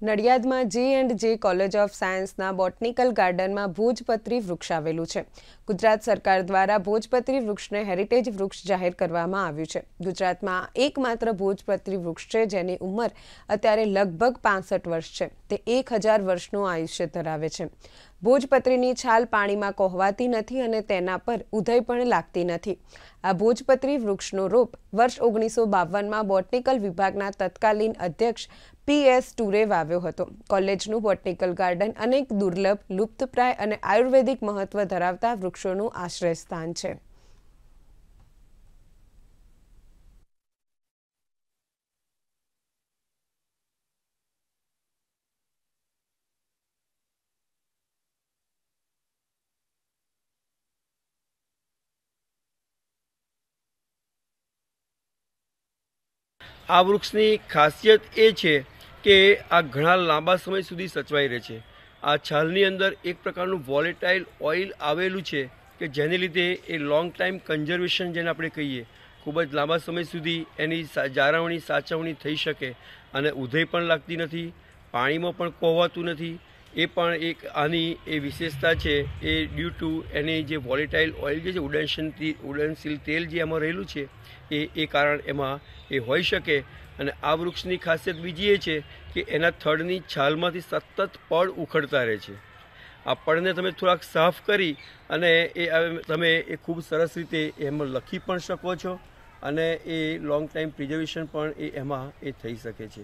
નડિયાદમાં જે એન્ડ જે college of સાયન્સના બોટનિકલ ગાર્ડનમાં ભોજપત્રી વૃક્ષ આવેલું છે ગુજરાત સરકાર દ્વારા ભોજપત્રી વૃક્ષને હેરિટેજ વૃક્ષ જાહેર કરવામાં આવ્યું છે ગુજરાતમાં એકમાત્ર ભોજપત્રી વૃક્ષ છે જેની ઉંમર અત્યારે લગભગ પાસઠ વર્ષ છે તે એક હજાર વર્ષનું આયુષ્ય ધરાવે છે ભોજપત્રીની છાલ પાણીમાં કોહવાતી નથી અને તેના પર ઉધઈ પણ લાગતી નથી આ ભોજપત્રી વૃક્ષનો રોપ વર્ષ ઓગણીસો બાવનમાં બોટનિકલ વિભાગના તત્કાલીન અધ્યક્ષ પી એસ ટુરે વાવ્યો હતો કોલેજનું બોટનિકલ ગાર્ડન અનેક દુર્લભ લુપ્તપ્રાય અને આયુર્વેદિક મહત્વ ધરાવતા વૃક્ષોનું આશ્રયસ્થાન છે આ વૃક્ષની ખાસિયત એ છે કે આ ઘણા લાંબા સમય સુધી સચવાઈ રહે છે આ છાલની અંદર એક પ્રકારનું વોલેટાઇલ ઓઇલ આવેલું છે કે જેને લીધે એ લોંગ ટાઈમ કન્ઝર્વેશન જેને આપણે કહીએ ખૂબ જ લાંબા સમય સુધી એની જાળવણી સાચવણી થઈ શકે અને ઉધઈ પણ લાગતી નથી પાણીમાં પણ કોવાતું નથી એ પણ એક આની એ વિશેષતા છે એ ડ્યુ ટુ એની જે વોલેટાઇલ ઓઇલ જે છે ઉડનશીલ ઉડનશીલ તેલ જે એમાં રહેલું છે એ એ કારણ એમાં એ હોઈ શકે અને આ વૃક્ષની ખાસિયત બીજી એ છે કે એના થડની છાલમાંથી સતત પડ ઉખડતા રહે છે આ પડને તમે થોડાક સાફ કરી અને એ તમે એ ખૂબ સરસ રીતે એમાં લખી પણ શકો છો અને એ લોંગ ટાઈમ પ્રિઝર્વેશન પણ એ એમાં એ થઈ શકે છે